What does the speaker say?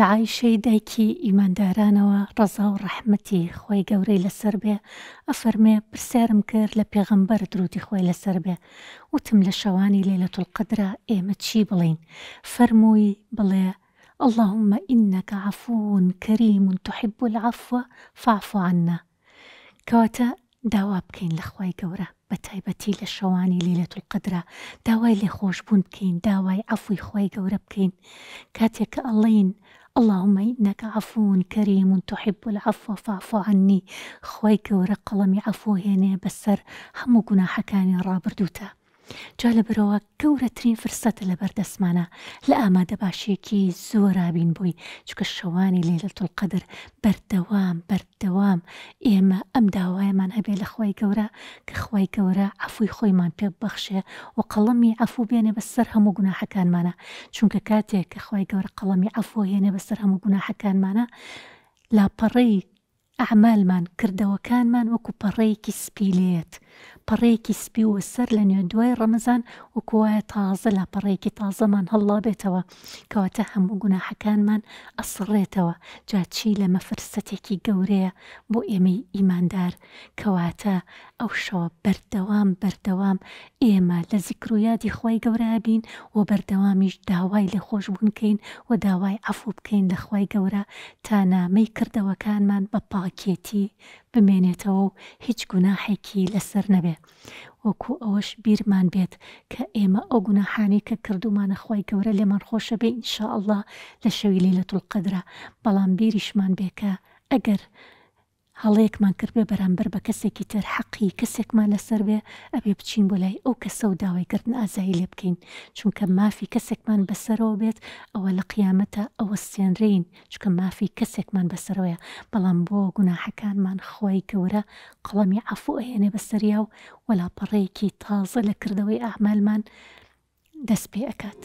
لە عیشەی دایکی ئیماندارانەوە ڕەزا و ڕەحمەتی خۆی گەورەی لەسەر بێ ئەفەرمێ پرسیارم کرد لە پێغەمبەر درودی خۆی لەسەر بێ وتم لە شەوانی لێ لە توولقدرا ئێمە چی بڵین فەرمووی بڵێ اللهم إنك عفو كريم تحب العفو فاعف عنا کەواتە داوا بکەین لە خی گەورە بە تایبەتی لە شەوانی لیلەت القدرا داوای لێ خۆشببوون بکەین داوای ئەفوی خۆی گەورە بکەین کاتێک کە ئەڵین اللهم إنك عفو كريم تحب العفو فاعف عني خويك ورق قلمي عفو هنا بسر همو جناحك دوتا جا لەبەرەوە گەورەترین فرسەتە لەبەر دەسمانە لە ئامادە باشەیەکی زۆرابین بووی چکە شەوانی لێ لە توڵقەدر بەردەوام بەردەوام ئێمە ئەم داوایمان هەبێ لە خۆی گەورە کە خی گەورە ئەفوی خۆیمان پێ بەخشێ و قەڵەمی ئەفو بێنێ بەسەر هەموو گوناحەکانمانە چونکە کاتێک کە خی گەورە قەڵەمی ئەفۆ هێنێ بەسەر هەموو گوناحەکانمانە لاپەڕەی ئەعمالمان کردەوەکانمان وەکو پەڕەیەکی سپیلێت پەڕەیەکی سپی وە سەر لە نوێ دوای ڕەمەزان و کوواە تازە لە پەڕێکی تازەمان هەڵا بێتەوە کەواتە هەموو گوناحەکانمان ئەسڕێتەوە جاچی لەمە فرسەتێکی گەورەیە بۆ ئێمەی ئیماندار کەواتە ئەو شەوە بەردەوام بەردەوام ئێمە لە زیکرویادی خی گەورەبین و بەردەوامیش داوای لە خۆشببوونکەین و داوای ئەفو بکەین لە خی گەورە تا نامەی کردەوەکانمان بە پاکێتی بمێنێتەوە و هیچ گوناحێکی لەسەر بەر نەبێ وەکو ئەوەش بیرمان بێت کە ئێمە ئەو گونەحانی کە کردومانە خی گەورە لێمان خۆشە بێ ئینشاء الله لە شەویلی لە توڵقدرا بەڵام بیریشمان بێکە ئەگەر هەڵەیەکمان کرد بێ بەرامبەر بە کەسێکی تر حەقی کەسێکمان لەسەر بێ ئەبێ بچین بۆ لای ئەو کەسە و داوایگردن ئازایی لێ بکەین چونکە مافی کەسێکمان بەسەرەوە بێت ئەوە لە قیامەتە ئەوە سێنرین چکە مافی کەسێکمان بەسەرەوەیە بەڵام بۆ گوناحەکانمان خۆی گەورە قڵەمی عفو ئەهێنێ بەسەریا و وەلاپەڕەیەکی تازە لەکردەوەی ئەحمالمان دەست پێ ئەکات.